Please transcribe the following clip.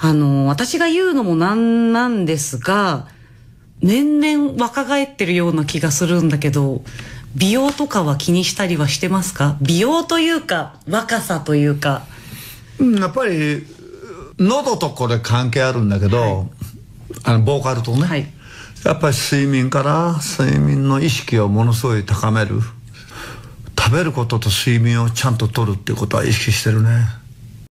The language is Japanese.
あの、私が言うのもなんなんですが、年々若返ってるような気がするんだけど、美容とかは気にしたりはしてますか美容というか、若さというか。うん、やっぱり、喉とこれ関係あるんだけど、はい、あの、ボーカルとね。はい、やっぱり睡眠から、睡眠の意識をものすごい高める。食べることと睡眠をちゃんととるっていうことは意識してるね。